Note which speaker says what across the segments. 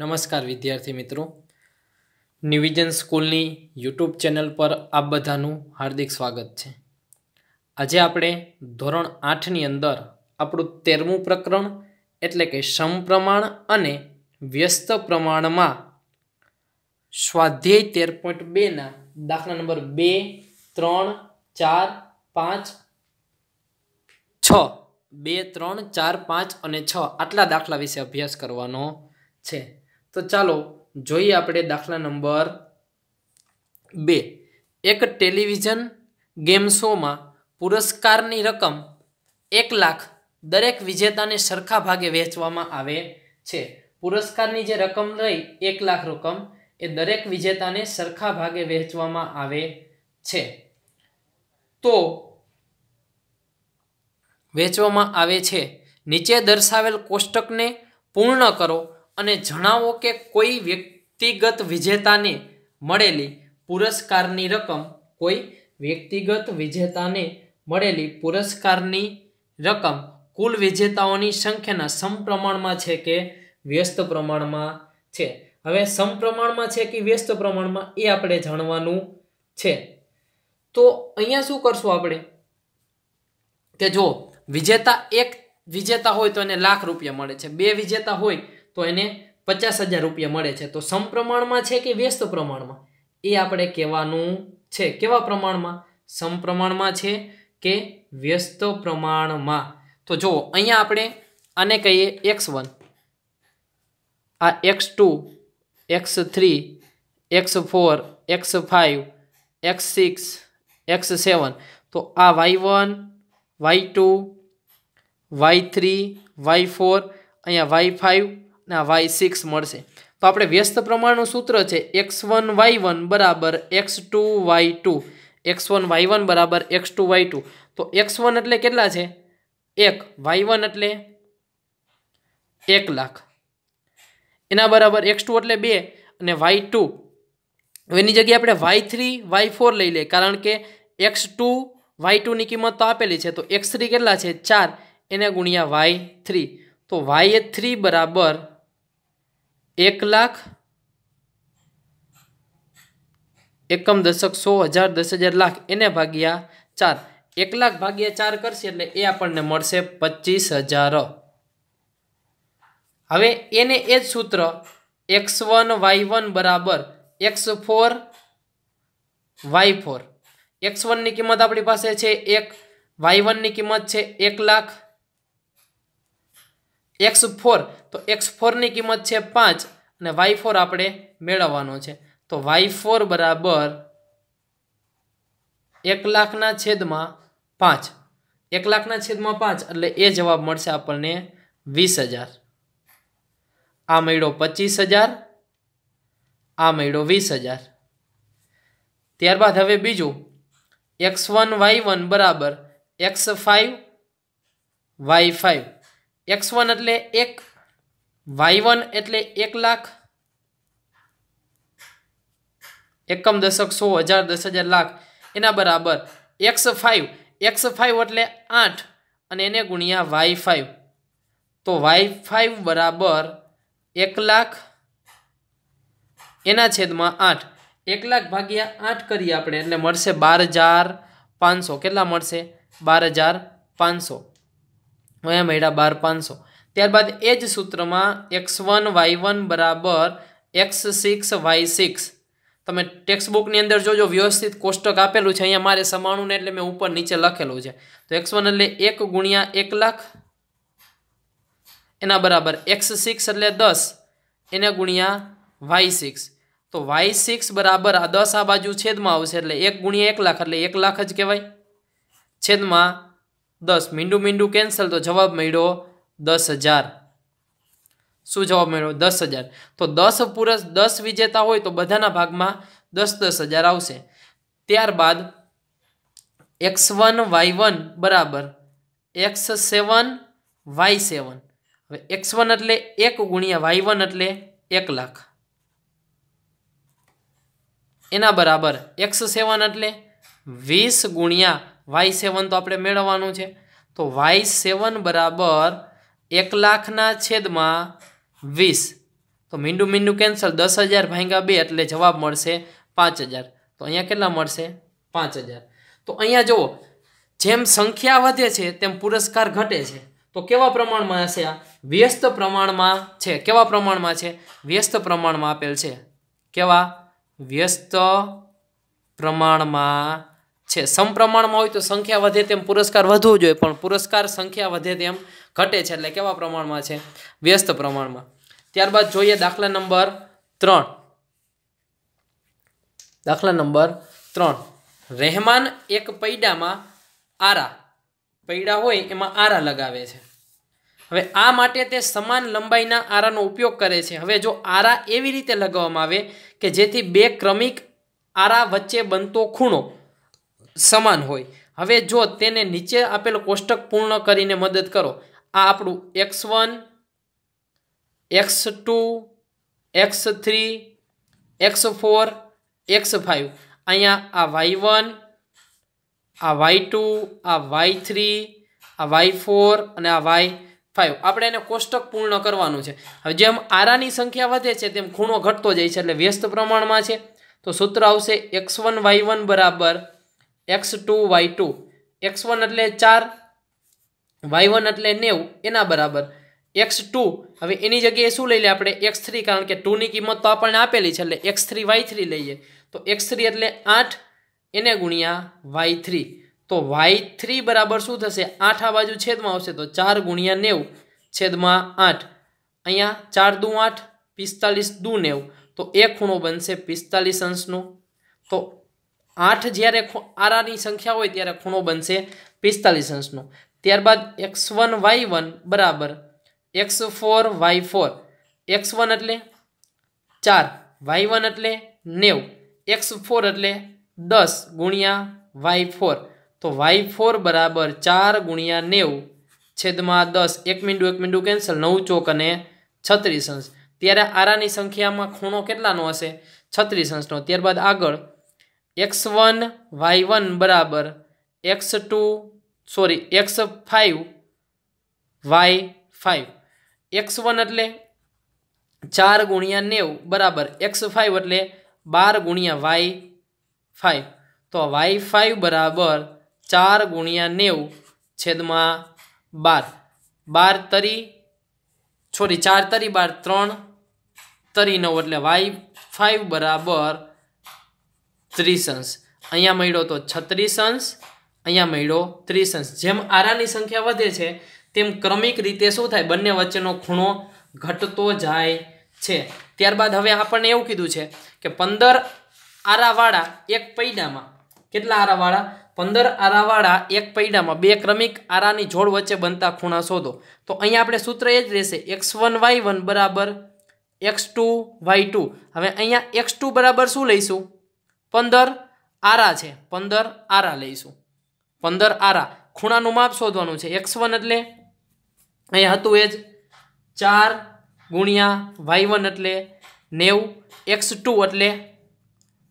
Speaker 1: નમસ્કાર વિદ્યાર્થી મિત્રો નિવિજન સ્કૂલની યુટ્યુબ ચેનલ પર આપ બધાનું હાર્દિક સ્વાગત છે આજે આપણે ધોરણ આઠની અંદર આપણું તેરમું પ્રકરણ એટલે કે સમપ્રમાણ અને વ્યસ્ત પ્રમાણમાં સ્વાધ્યાય તેર પોઈન્ટ બેના દાખલા નંબર બે ત્રણ ચાર પાંચ છ બે ત્રણ ચાર પાંચ અને છ આટલા દાખલા વિશે અભ્યાસ કરવાનો છે તો ચાલો જોઈએ આપણે દાખલા નંબર બે એક ટેલિવિઝન ગેમ શોમાં પુરસ્કારની રકમ એક લાખ દરેક વિજેતાને સરખા ભાગે વહેંચવામાં આવે છે પુરસ્કારની જે રકમ રહી એક લાખ રકમ એ દરેક વિજેતાને સરખા ભાગે વહેંચવામાં આવે છે તો વેચવામાં આવે છે નીચે દર્શાવેલ કોષ્ટકને પૂર્ણ કરો અને જણાવો કે કોઈ વ્યક્તિગત વિજેતાને મળેલી પુરસ્કારની રકમ કોઈ વ્યક્તિગત વિજેતાને મળેલી પુરસ્કારની રકમ કુલ વિજેતાઓની સંખ્યાના સમપ્રમાણમાં છે કે વ્યસ્ત પ્રમાણમાં છે હવે સમપ્રમાણમાં છે કે વ્યસ્ત પ્રમાણમાં એ આપણે જાણવાનું છે તો અહીંયા શું કરશું આપણે કે જો વિજેતા એક વિજેતા હોય તો એને લાખ રૂપિયા મળે છે બે વિજેતા હોય તો એને પચાસ હજાર રૂપિયા મળે છે તો સમપ્રમાણમાં છે કે વ્યસ્ત પ્રમાણમાં એ આપણે કહેવાનું છે કેવા પ્રમાણમાં સમપ્રમાણમાં છે કે વ્યસ્ત પ્રમાણમાં તો જુઓ અહીંયા આપણે આને કહીએ એક્સ વન આ X two X three X four X five X six X seven તો આ Y one Y two Y three Y four અહીંયા વાય ફાઇવ ને આ વાય સિક્સ મળશે તો આપણે વ્યસ્ત પ્રમાણનું સૂત્ર છે એક્સ વન વાય વન બરાબર X two Y two X one Y one બરાબર એક્સ ટુ વાય ટુ તો એક્સ વન એટલે કેટલા છે એક વાય વન એટલે એક લાખ એના બરાબર એક્સ ટુ એટલે બે અને વાય ટુ એની જગ્યાએ આપણે વાય થ્રી વાય ફોર લઈ લઈએ કારણ કે એક્સ ટુ વાય ટુની કિંમત તો આપેલી છે તો એક્સ થ્રી કેટલા છે ચાર એને ગુણ્યા વાય થ્રી તો વાય થ્રી બરાબર એક લાખ એકમ દશક સો હજાર દસ હજાર લાખ એને ભાગ્યા ચાર એક લાખ ભાગ્યા ચાર કરશે એટલે એ આપણને મળશે પચીસ હજાર હવે એને એ જ સૂત્ર એક્સ વન વાય વન બરાબર X four Y four X વનની કિંમત આપણી પાસે છે એક વાય વનની કિંમત છે એક લાખ એક્સ ફોર તો એક્સ ફોરની કિંમત છે પાંચ અને વાય ફોર આપણે મેળવવાનો છે તો વાય ફોર બરાબર એક લાખના છેદમાં પાંચ એક લાખના છેદમાં પાંચ એટલે એ જવાબ મળશે આપણને વીસ હજાર આ મળ્યો પચીસ હજાર આ મળ્યો વીસ હજાર ત્યારબાદ હવે બીજું એક્સ વન વાય વન બરાબર X five Y five X one એટલે એક વાય વન એટલે એક લાખ એકમ દશક સો હજાર દસ હજાર લાખ એના બરાબર એક્સ ફાઇવ એક્સ ફાઇવ એટલે આઠ અને એને ગુણ્યા વાય ફાઈવ તો વાય ફાઈવ બરાબર એક લાખ એના છેદમાં આઠ એક લાખ ભાગ્યા આઠ કરીએ આપણે એટલે મળશે બાર હજાર પાંચસો કેટલા મળશે બાર હજાર પાંચસો અહીંયા મળ્યા બાર પાંચસો ત્યારબાદ એ જ સૂત્રમાં એક્સ વન વાય વન બરાબર એક્સ સિક્સ વાય સિક્સ તમે ટેક્સ્ટબુકની અંદર જોજો વ્યવસ્થિત કોષ્ટક આપેલું છે અહીંયા મારે સમાણું એટલે મેં ઉપર નીચે લખેલું છે તો એક્સ વન એટલે એક ગુણ્યા એક લાખ એના બરાબર એક્સ સિક્સ એટલે દસ એને ગુણ્યા વાય સિક્સ તો વાય સિક્સ બરાબર આ દસ આ બાજુ છેદમાં આવશે એટલે એક ગુણ્યા એક લાખ એટલે એક લાખ જ કહેવાય છેદમાં દસ મીંડું મીંડું કેન્સલ તો જવાબ મળ્યો દસ હજાર શું જવાબ મળ્યો દસ હજાર તો દસ પુરસ દસ વિજેતા હોય તો બધાના ભાગમાં દસ દસ હજાર આવશે ત્યારબાદ એક્સ વન વાય વન બરાબર એક્સ સેવન વાય સેવન હવે એક્સ વન એટલે એક ગુણ્યા વાય વન એટલે એક લાખ એના બરાબર એક્સ સેવન એટલે વીસ ગુણ્યા વાય સેવન તો આપણે મેળવવાનું છે તો વાય સેવન બરાબર એક લાખના છેદમાં વીસ તો મીંડું મીંડું કેન્સલ દસ હજાર ભાંગ્યા બે એટલે જવાબ મળશે પાંચ હજાર તો અહીંયા કેટલા મળશે પાંચ હજાર તો અહીંયા જુઓ જેમ સંખ્યા વધે છે તેમ પુરસ્કાર ઘટે છે તો કેવા પ્રમાણમાં હશે આ વ્યસ્ત પ્રમાણમાં છે કેવા પ્રમાણમાં છે વ્યસ્ત પ્રમાણમાં આપેલ છે કેવા વ્યસ્ત પ્રમાણમાં છે સમપ્રમાણમાં હોય તો સંખ્યા વધે તેમ પુરસ્કાર વધવો જોઈએ પણ પુરસ્કાર સંખ્યા વધે તેમ ઘટે છે એટલે કેવા પ્રમાણમાં છે વ્યસ્ત પ્રમાણમાં ત્યારબાદ જોઈએ દાખલા નંબર ત્રણ દાખલા નંબર ત્રણ રહેમાન એક પૈડામાં આરા પૈડા હોય એમાં આરા લગાવે છે હવે આ માટે તે સમાન લંબાઈના આરાનો ઉપયોગ કરે છે હવે જો આરા એવી રીતે લગાવવામાં આવે કે જેથી બે ક્રમિક આરા વચ્ચે બનતો ખૂણો સમાન હોય હવે જો તેને નીચે આપેલ કોષ્ટક પૂર્ણ કરીને મદદ કરો આ આપણું X one X two X three X four X five અહીંયા આ વાય વન આ વાય ટુ આ વાય થ્રી આ વાય ફોર અને આ વાય ફાઇવ આપણે એને કોષ્ટક પૂર્ણ કરવાનું છે હવે જેમ આરાની સંખ્યા વધે છે તેમ ખૂણો ઘટતો જાય છે એટલે વ્યસ્ત પ્રમાણમાં છે તો સૂત્ર આવશે એક્સ વન વાય વન બરાબર X two Y two X one એટલે ચાર વાય વન એટલે નેવું એના બરાબર એક્સ ટુ હવે એની જગ્યાએ શું લઈ લઈએ આપણે એક્સ થ્રી કારણ કે ટુની કિંમત તો આપણને આપેલી છે એટલે એક્સ થ્રી વાય થ્રી લઈએ તો એક્સ થ્રી એટલે આઠ એને ગુણ્યા વાય થ્રી તો વાય થ્રી બરાબર શું થશે આઠ આ બાજુ છેદમાં આવશે તો ચાર ગુણ્યા નેવું છેદમાં આઠ અહીંયા ચાર દુ આઠ પિસ્તાલીસ દુ નેવું તો એ ખૂણો બનશે પિસ્તાલીસ અંશનો તો આઠ જ્યારે આરાની સંખ્યા હોય ત્યારે ખૂણો બનશે પિસ્તાલીસ અંશનો ત્યારબાદ એક્સ વન વાય વન બરાબર X four Y four X one એટલે ચાર વાય વન એટલે નેવ એક્સ ફોર એટલે દસ ગુણ્યા વાય ફોર તો વાય ફોર બરાબર ચાર ગુણ્યા નેવું છેદમાં દસ એક મીંડું એક મીંડું કેન્સલ નવ ચોક અને છત્રીસ અંશ ત્યારે આરાની સંખ્યામાં ખૂણો કેટલાનો હશે છત્રીસ અંશનો ત્યારબાદ આગળ એક્સ વન વાય વન બરાબર X two sorry X five Y five X one એટલે ચાર ગુણ્યા નેવ બરાબર એક્સ ફાઇવ એટલે બાર ગુણ્યા વાય ફાઇવ તો વાય ફાઇવ બરાબર ચાર ગુણ્યા નેવ છેદમાં બાર બાર તરી સોરી ચાર તરી બાર ત્રણ તરી નવ એટલે વાય ફાઇવ બરાબર ત્રીસ અંશ અહીંયા મળ્યો તો છત્રીસ અંશ અહીંયા મળ્યો ત્રીસ અંશ જેમ આરાની સંખ્યા વધે છે તેમ ક્રમિક રીતે શું થાય બંને વચ્ચેનો ખૂણો ઘટતો જાય છે ત્યારબાદ હવે આપણને એવું કીધું છે કે પંદર આરાવાળા એક પૈડામાં કેટલા આરાવાળા પંદર આરાવાળા એક પૈડામાં બે ક્રમિક આરાની જોડ વચ્ચે બનતા ખૂણા શોધો તો અહીંયા આપણે સૂત્ર એ જ રહેશે એક્સ વન વાય વન બરાબર એક્સ ટુ વાય ટુ હવે અહીંયા એક્સ ટુ બરાબર શું લઈશું પંદર આરા છે પંદર આરા લઈશું પંદર આરા ખૂણાનું માપ શોધવાનું છે એક્સ વન એટલે અહીંયા હતું એ જ ચાર ગુણ્યા વાય વન એટલે નેવું એક્સ ટુ એટલે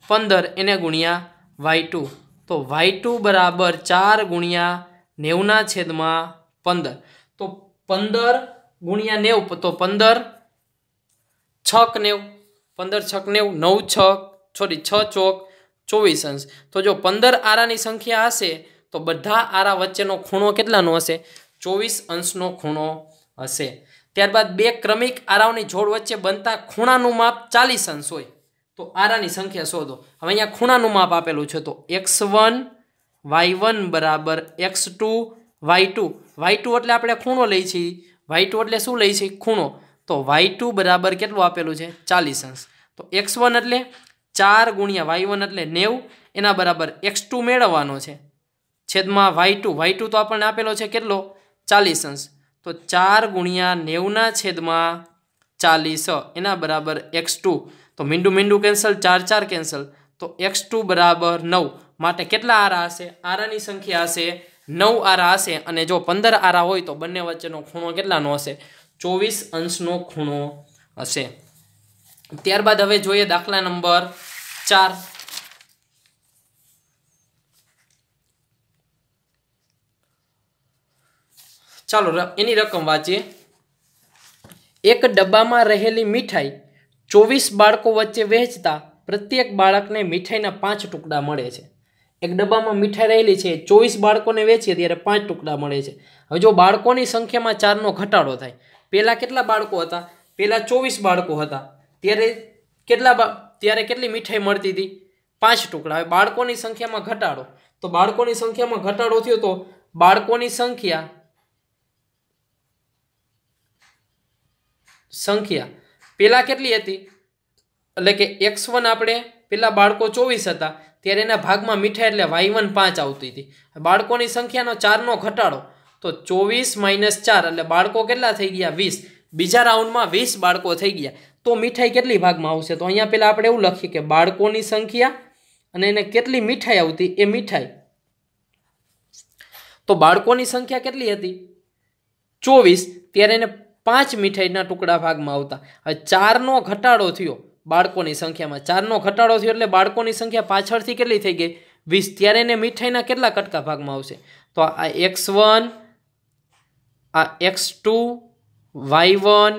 Speaker 1: પંદર એને ગુણ્યા વાય ટુ તો વાય ટુ બરાબર ચાર ગુણ્યા નેવના છેદમાં પંદર તો પંદર ગુણ્યા નેવું તો પંદર છક નેવું પંદર છક નેવું નવ છક સોરી છ ચોક ચોવીસ અંશ તો જો પંદર આરાની સંખ્યા હશે તો બધા આરા વચ્ચેનો ખૂણો કેટલાનો હશે ચોવીસ અંશનો ખૂણો હશે ત્યારબાદ બે ક્રમિક આરાઓની જોડ વચ્ચે બનતા ખૂણાનું માપ ચાલીસ અંશ હોય તો આરાની સંખ્યા શોધો હવે અહીંયા ખૂણાનું માપ આપેલું છે તો એક્સ વન વાય વન બરાબર X two Y two Y two એટલે આપણે ખૂણો લઈ છીએ વાય ટુ એટલે શું લઈ છીએ ખૂણો તો વાય ટુ બરાબર કેટલું આપેલું છે ચાલીસ અંશ તો એક્સ વન એટલે ચાર ગુણ્યા વાય વન એટલે નેવું એના બરાબર એક્સ ટુ મેળવવાનો છે છેદમાં વાય ટુ વાય ટુ તો આપણને આપેલો છે કેટલો ચાલીસ અંશ તો ચાર ગુણ્યા નેવના છેદમાં ચાલીસ એના બરાબર એક્સ ટુ તો મીંડું મીંડું કેન્સલ ચાર ચાર કેન્સલ તો એક્સ ટુ બરાબર નવ માટે કેટલા આરા હશે આરાની સંખ્યા હશે નવ આરા હશે અને જો પંદર આરા હોય તો બંને વચ્ચેનો ખૂણો કેટલાનો હશે ચોવીસ અંશનો ખૂણો હશે ત્યારબાદ હવે જોઈએ દાખલા નંબર ચાર ચાલો એની રકમ વાંચીએ એક ડબ્બામાં રહેલી મીઠાઈ ચોવીસ બાળકો વચ્ચે વહેંચતા પ્રત્યેક બાળકને મીઠાઈના પાંચ ટુકડા મળે છે એક ડબ્બામાં મીઠાઈ રહેલી છે ચોવીસ બાળકોને વેચીએ ત્યારે પાંચ ટુકડા મળે છે હવે જો બાળકોની સંખ્યામાં ચારનો ઘટાડો થાય પહેલાં કેટલા બાળકો હતા પહેલાં ચોવીસ બાળકો હતા ત્યારે કેટલા ત્યારે કેટલી મીઠાઈ મળતી હતી પાંચ ટુકડા હવે બાળકોની સંખ્યામાં ઘટાડો તો બાળકોની સંખ્યામાં ઘટાડો થયો તો બાળકોની સંખ્યા સંખ્યા પહેલાં કેટલી હતી એટલે કે એક્સ વન આપણે પેલા બાળકો ચોવીસ હતા ત્યારે એના ભાગમાં મીઠાઈ એટલે વાય વન પાંચ આવતી હતી બાળકોની સંખ્યાનો ચારનો ઘટાડો તો ચોવીસ માઇનસ ચાર એટલે બાળકો કેટલા થઈ ગયા વીસ બીજા રાઉન્ડમાં વીસ બાળકો થઈ ગયા તો મીઠાઈ કેટલી ભાગમાં આવશે તો અહીંયા પહેલાં આપણે એવું લખીએ કે બાળકોની સંખ્યા અને એને કેટલી મીઠાઈ આવતી એ મીઠાઈ તો બાળકોની સંખ્યા કેટલી હતી ચોવીસ ત્યારે એને પાંચ મીઠાઈના ટુકડા ભાગમાં આવતા હવે ચારનો ઘટાડો થયો બાળકોની સંખ્યામાં ચારનો ઘટાડો થયો એટલે બાળકોની સંખ્યા પાછળથી કેટલી થઈ ગઈ વીસ ત્યારે એને મીઠાઈના કેટલા કટકા ભાગમાં આવશે તો આ એક્સ વન આ X two Y one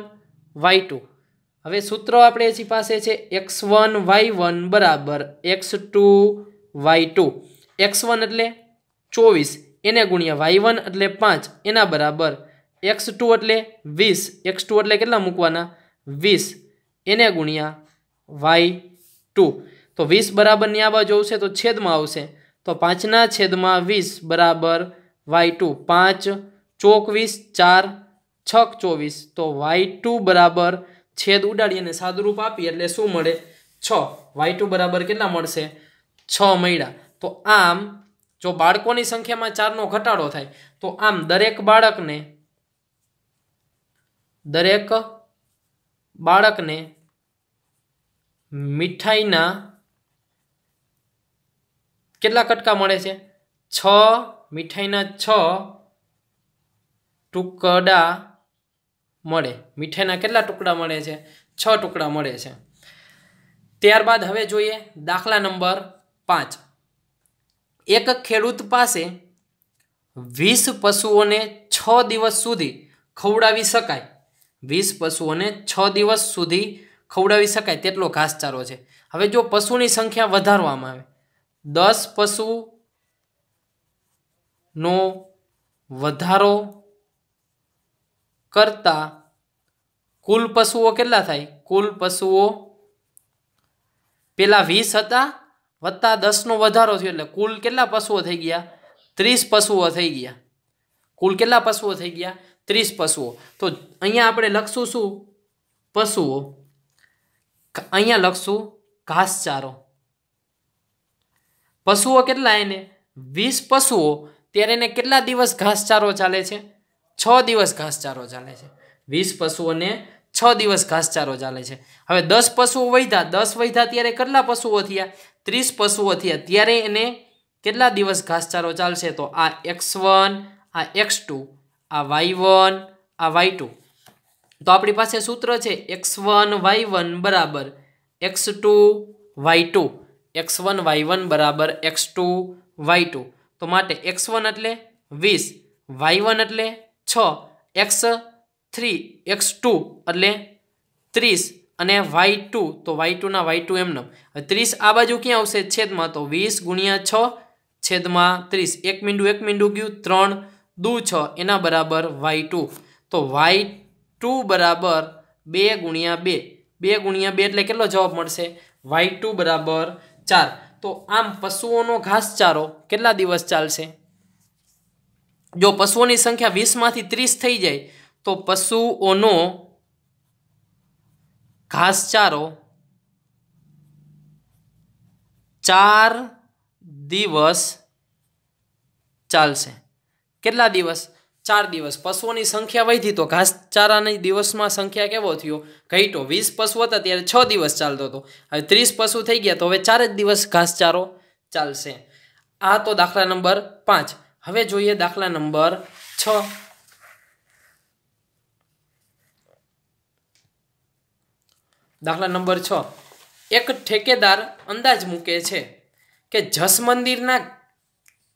Speaker 1: Y two હવે સૂત્ર આપણે પાસે છે એક્સ વન વાય વન બરાબર X two Y two X one એટલે ચોવીસ એને ગુણ્યા વાય વન એટલે પાંચ એના બરાબર એક્સ ટુ એટલે વીસ એક્સ ટુ એટલે કેટલા મૂકવાના વીસ એને ગુણ્યા વાય ટુ તો વીસ બરાબર ની આ બાજુ આવશે તો છેદમાં આવશે તો પાંચના છેદમાં વીસ બરાબર વાય ટુ પાંચ ચોકવીસ ચાર છક ચોવીસ તો વાય ટુ બરાબર છેદ ઉડાડી અને સાદુરૂપ આપીએ એટલે શું મળે છ વાય ટુ બરાબર કેટલા મળશે છ મળ્યા તો આમ જો બાળકોની સંખ્યામાં ચારનો ઘટાડો થાય તો આમ દરેક બાળકને દરેક બાળકને મીઠાઈના કેટલા કટકા મળે છે છ મીઠાઈના છ ટુકડા મળે મીઠાઈના કેટલા ટુકડા મળે છે છ ટુકડા મળે છે ત્યારબાદ હવે જોઈએ દાખલા નંબર પાંચ એક ખેડૂત પાસે વીસ પશુઓને છ દિવસ સુધી ખવડાવી શકાય વીસ પશુઓને છ દિવસ સુધી ખવડાવી શકાય તેટલો ઘાસચારો છે હવે જો પશુની સંખ્યા વધારવામાં આવે દસ પશુનો વધારો કરતાં કુલ પશુઓ કેટલા થાય કુલ પશુઓ પેલા વીસ હતા વત્તા દસનો વધારો થયો એટલે કુલ કેટલા પશુઓ થઈ ગયા ત્રીસ પશુઓ થઈ ગયા કુલ કેટલા પશુઓ થઈ ગયા ત્રીસ પશુઓ તો અહીંયા આપણે લખશું શું પશુઓ અહીંયા લખશું ઘાસચારો પશુઓ કેટલા એને વીસ પશુઓ ત્યારે એને કેટલા દિવસ ઘાસચારો ચાલે છે છ દિવસ ઘાસચારો ચાલે છે વીસ પશુઓને છ દિવસ ઘાસચારો ચાલે છે હવે દસ પશુઓ વૈધા દસ વૈધા ત્યારે કેટલા પશુઓ થયા ત્રીસ પશુઓ થયા ત્યારે એને કેટલા દિવસ ઘાસચારો ચાલશે તો આ એક્સ વન આ એક્સ ટુ આ વાય વન આ વાય ટુ તો આપણી પાસે સૂત્ર છે એક્સ વન વાય વન બરાબર X two Y two X one Y one બરાબર એક્સ ટુ વાય ટુ તો માટે એક્સ વન એટલે વીસ વાય વન એટલે છ એક્સ થ્રી એક્સ ટુ એટલે ત્રીસ અને વાય ટુ તો વાય ટુના વાય ટુ એમનો ત્રીસ આ બાજુ ક્યાં આવશે છેદમાં તો વીસ ગુણ્યા છ છેદમાં ત્રીસ એક મીંડું એક મીંડું ગયું ત્રણ દુ છ એના બરાબર વાય ટુ તો વાય ટુ બરાબર બે ગુણ્યા બે બે ગુણ્યા બે એટલે કેટલો જવાબ મળશે વાય ટુ બરાબર ચાર તો આમ પશુઓનો ઘાસચારો કેટલા દિવસ ચાલશે જો પશુઓની સંખ્યા વીસમાંથી ત્રીસ થઈ જાય તો પશુઓનો ઘાસચારો ચાર દિવસ ચાલશે કેટલા દિવસ ચાર દિવસ પશુઓની સંખ્યા વધી તો ઘાસચારાની દિવસમાં સંખ્યા કેવો થયો ઘટ્યો વીસ પશુ હતા ત્યારે છ દિવસ ચાલતો હતો હવે ત્રીસ પશુ થઈ ગયા તો હવે ચાર જ દિવસ ઘાસચારો ચાલશે આ તો દાખલા નંબર પાંચ હવે જોઈએ દાખલા નંબર છ દાખલા નંબર છ એક ઠેકેદાર અંદાજ મૂકે છે કે જસ મંદિરના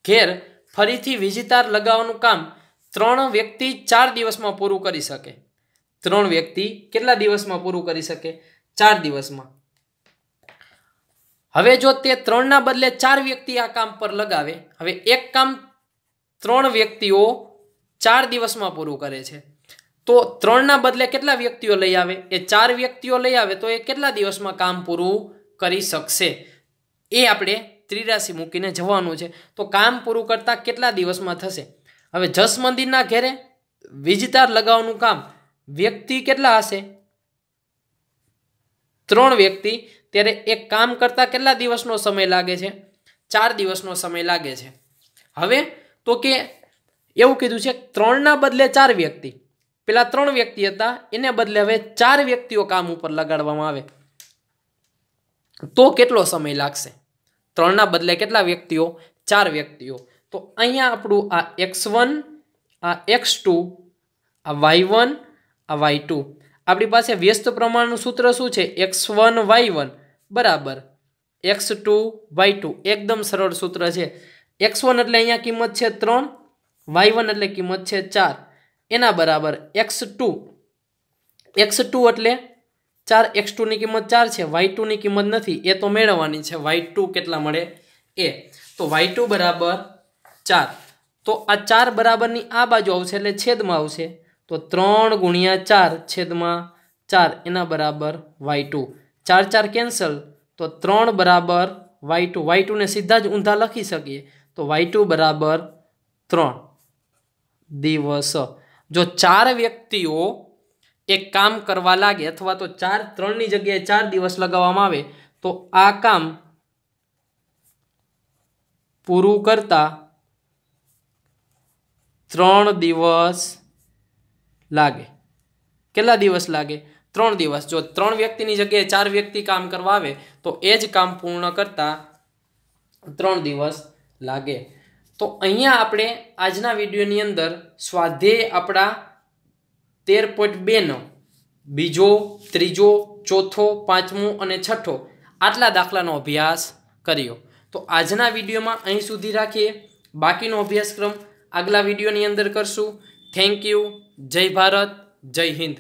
Speaker 1: ઘેર ફરીથી વિજેતાર લગાવવાનું કામ ત્રણ વ્યક્તિ ચાર દિવસમાં પૂરું કરી શકે ત્રણ વ્યક્તિ કેટલા દિવસમાં પૂરું કરી શકે ચાર દિવસમાં હવે જો તે ત્રણના બદલે ચાર વ્યક્તિ આ કામ પર લગાવે હવે એક કામ ત્રણ વ્યક્તિઓ ચાર દિવસમાં પૂરું કરે છે તો ત્રણના બદલે કેટલા વ્યક્તિઓ લઈ આવે એ ચાર વ્યક્તિઓ લઈ આવે તો એ કેટલા દિવસમાં કામ પૂરું કરી શકશે એ આપણે ત્રિરાશિ મૂકીને જવાનું છે તો કામ પૂરું કરતાં કેટલા દિવસમાં થશે હવે જસ મંદિરના ઘેરે વીજતાર લગાવવાનું કામ વ્યક્તિ કેટલા હશે ત્રણ વ્યક્તિ ત્યારે એક કામ કરતાં કેટલા દિવસનો સમય લાગે છે ચાર દિવસનો સમય લાગે છે હવે તો કે એવું કીધું છે ત્રણના બદલે ચાર વ્યક્તિ પેલા ત્રણ વ્યક્તિ હતા એને બદલે હવે ચાર વ્યક્તિઓ કામ ઉપર લગાડવામાં આવે તો કેટલો સમય લાગશે ત્રણના બદલે કેટલા વ્યક્તિઓ ચાર વ્યક્તિઓ તો અહીંયા આપણું આ એક્સ વન આ એક્સ ટુ આ વાય વન આ વાય ટુ આપણી પાસે વ્યસ્ત પ્રમાણનું સૂત્ર શું છે એક્સ વન વાય વન બરાબર એક્સ ટુ વાય ટુ એકદમ સરળ સૂત્ર છે એક્સ વન એટલે અહીંયા કિંમત છે ત્રણ વાય વન એટલે કિંમત છે ચાર એના બરાબર એક્સ ટુ એક્સ ટુ એટલે ચાર એક્સ ટુની કિંમત ચાર છે વાય ટુની કિંમત નથી એ તો મેળવવાની છે વાય ટુ કેટલા મળે એ તો વાય ટુ બરાબર ચાર તો આ ચાર બરાબરની આ બાજુ આવશે એટલે છેદમાં આવશે તો ત્રણ ગુણ્યા ચાર છેદમાં ચાર એના બરાબર વાય ટુ ચાર ચાર કેન્સલ તો ત્રણ બરાબર વાય ટુ વાય ટુને સીધા જ ઊંધા લખી શકીએ તો વાય ટુ બરાબર ત્રણ દિવસ જો ચાર વ્યક્તિઓ એક કામ કરવા લાગે અથવા તો ચાર ત્રણની જગ્યાએ ચાર દિવસ લગાવવામાં આવે તો આ કામ પૂરું કરતા ત્રણ દિવસ લાગે કેટલા દિવસ લાગે ત્રણ દિવસ જો ત્રણ વ્યક્તિની જગ્યાએ ચાર વ્યક્તિ કામ કરવા આવે તો એ જ કામ પૂર્ણ કરતા ત્રણ દિવસ લાગે તો અહીંયા આપણે આજના વિડીયોની અંદર સ્વાધ્યાય આપણા તેર પોઈન્ટ બેનો બીજો ત્રીજો ચોથો પાંચમો અને છઠ્ઠો આટલા દાખલાનો અભ્યાસ કર્યો તો આજના વિડીયોમાં અહીં સુધી રાખીએ બાકીનો અભ્યાસક્રમ આગલા વિડીયોની અંદર કરશું થેન્ક યુ જય ભારત જય હિન્દ